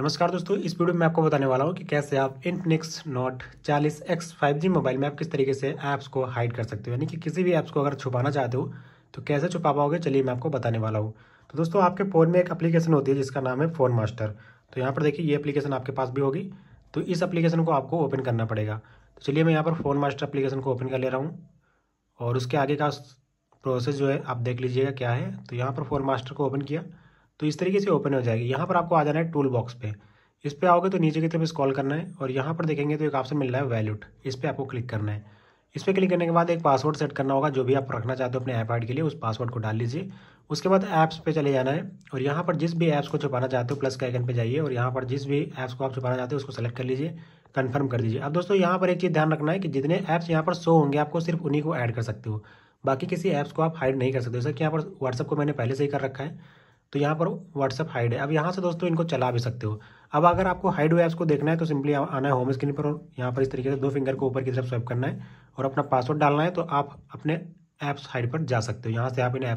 नमस्कार दोस्तों इस वीडियो में आपको बताने वाला हूँ कि कैसे आप इनफिनिक्स नोट चालीस एक्स फाइव मोबाइल में आप किस तरीके से ऐप्स को हाइड कर सकते हो यानी कि किसी भी ऐप्स को अगर छुपाना चाहते हो तो कैसे छुपा पाओगे चलिए मैं आपको बताने वाला हूँ तो दोस्तों आपके फ़ोन में एक अप्लीकेशन होती है जिसका नाम है फ़ोन मास्टर तो यहाँ पर देखिए ये अपलीकेशन आपके पास भी होगी तो इस अप्लीकेशन को आपको ओपन करना पड़ेगा तो चलिए मैं यहाँ पर फ़ोन मास्टर अप्लीकेशन को ओपन कर ले रहा हूँ और उसके आगे का प्रोसेस जो है आप देख लीजिएगा क्या है तो यहाँ पर फ़ोन मास्टर को ओपन किया तो इस तरीके से ओपन हो जाएगी यहाँ पर आपको आ जाना है टूल बॉक्स पे इस पर आओगे तो नीचे की तरफ स्कॉल करना है और यहाँ पर देखेंगे तो एक ऑप्शन मिल रहा है वैल्यूट इस पर आपको क्लिक करना है इस पर क्लिक करने के बाद एक पासवर्ड सेट करना होगा जो भी आप रखना चाहते हो अपने ऐप आइड के लिए उस पासवर्ड को डाल लीजिए उसके बाद ऐप्स पे चले जाना है और यहाँ पर जिस भी ऐप्स को छुपाना चाहते हो प्लस के आइकन पे जाइए और यहाँ पर जिस भी ऐप्स को आप छुपाना चाहते हो उसको सेलेक्ट कर लीजिए कंफर्म कर दीजिए अब दोस्तों यहाँ पर एक चीज़ ध्यान रखना है कि जितने ऐप्स यहाँ पर शो होंगे आपको सिर्फ उन्हीं को ऐड कर सकते हो बाकी किसी ऐप्स को आप हाइड नहीं कर सकते जैसे कि यहाँ पर व्हाट्सअप को मैंने पहले से ही कर रखा है तो यहाँ पर व्हाट्सअप हाइड है अब यहाँ से दोस्तों इनको चला भी सकते हो अब अगर आपको हाइड हुए को देखना है तो सिंपली आना है होम स्क्रीन पर और यहाँ पर इस तरीके से दो फिंगर को ऊपर की तरफ स्वाइप करना है और अपना पासवर्ड डालना है तो आप अपने ऐप्स हाइड पर जा सकते हो यहाँ से आप इन